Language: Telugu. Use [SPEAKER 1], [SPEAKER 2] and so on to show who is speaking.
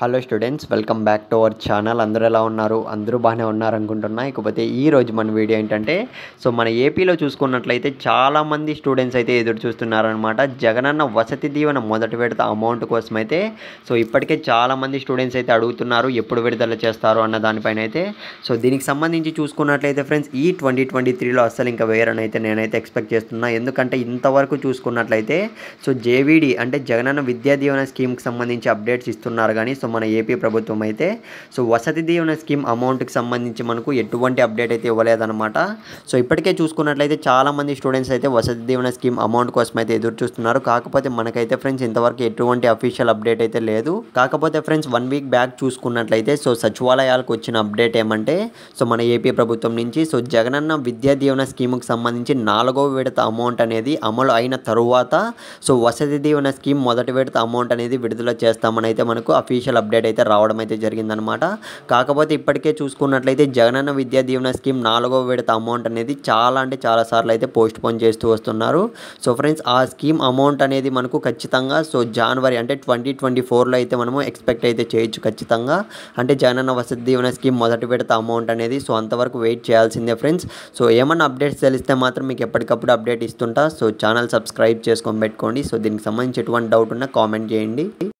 [SPEAKER 1] hello students welcome back to our channel అందరూ ఎలా ఉన్నారు అందరూ బాగానే ఉన్నారు అనుకుంటున్నా ఇకపోతే ఈ రోజు మన వీడియో ఏంటంటే సో మన ఏపీలో చూసుకున్నట్లయితే చాలామంది స్టూడెంట్స్ అయితే ఎదురు చూస్తున్నారనమాట జగనన్న వసతి దీవెన మొదటి విడత అమౌంట్ కోసం అయితే సో ఇప్పటికే చాలామంది స్టూడెంట్స్ అయితే అడుగుతున్నారు ఎప్పుడు విడుదల చేస్తారు అన్న దానిపైన అయితే సో దీనికి సంబంధించి చూసుకున్నట్లయితే ఫ్రెండ్స్ ఈ ట్వంటీ ట్వంటీ త్రీలో అస్సలు ఇంకా వేరేనైతే నేనైతే ఎక్స్పెక్ట్ చేస్తున్నా ఎందుకంటే ఇంతవరకు చూసుకున్నట్లయితే సో జేవీడి అంటే జగనన్న విద్యా దీవెన స్కీమ్కి సంబంధించి అప్డేట్స్ ఇస్తున్నారు కానీ సో మన ఏపీ ప్రభుత్వం అయితే సో వసతి దీవెన స్కీమ్ అమౌంట్కి సంబంధించి మనకు ఎటువంటి అప్డేట్ అయితే ఇవ్వలేదన్నమాట సో ఇప్పటికే చూసుకున్నట్లయితే చాలామంది స్టూడెంట్స్ అయితే వసతి దీవెన స్కీమ్ అమౌంట్ కోసం అయితే ఎదురు చూస్తున్నారు కాకపోతే మనకైతే ఫ్రెండ్స్ ఇంతవరకు ఎటువంటి అఫీషియల్ అప్డేట్ అయితే లేదు కాకపోతే ఫ్రెండ్స్ వన్ వీక్ బ్యాక్ చూసుకున్నట్లయితే సో సచివాలయాలకు వచ్చిన అప్డేట్ ఏమంటే సో మన ఏపీ ప్రభుత్వం నుంచి సో జగనన్న విద్యా దీవెన స్కీమ్కి సంబంధించి నాలుగో విడత అమౌంట్ అనేది అమలు అయిన తరువాత సో వసతి దీవెన స్కీమ్ మొదటి విడత అమౌంట్ అనేది విడుదల చేస్తామని అయితే మనకు అఫీషియల్ ఆఫీషియల్ అప్డేట్ అయితే రావడం అయితే జరిగిందనమాట కాకపోతే ఇప్పటికే చూసుకున్నట్లయితే జగనన్న విద్యా దీవెన స్కీమ్ నాలుగో విడత అమౌంట్ అనేది చాలా అంటే చాలా సార్లు అయితే పోస్ట్ పోన్ చేస్తూ వస్తున్నారు సో ఫ్రెండ్స్ ఆ స్కీమ్ అమౌంట్ అనేది మనకు ఖచ్చితంగా సో జనవరి అంటే ట్వంటీ ట్వంటీ ఫోర్లో అయితే మనము ఎక్స్పెక్ట్ అయితే చేయొచ్చు ఖచ్చితంగా అంటే జగనన్న వసతి దీవెన స్కీమ్ మొదటి విడత అమౌంట్ అనేది సో అంతవరకు వెయిట్ చేయాల్సిందే ఫ్రెండ్స్ సో ఏమన్నా అప్డేట్స్ తెలిస్తే మాత్రం మీకు ఎప్పటికప్పుడు అప్డేట్ ఇస్తుంటా సో ఛానల్ సబ్స్క్రైబ్ చేసుకొని పెట్టుకోండి సో దీనికి సంబంధించి ఎటువంటి డౌట్ ఉన్నా కామెంట్ చేయండి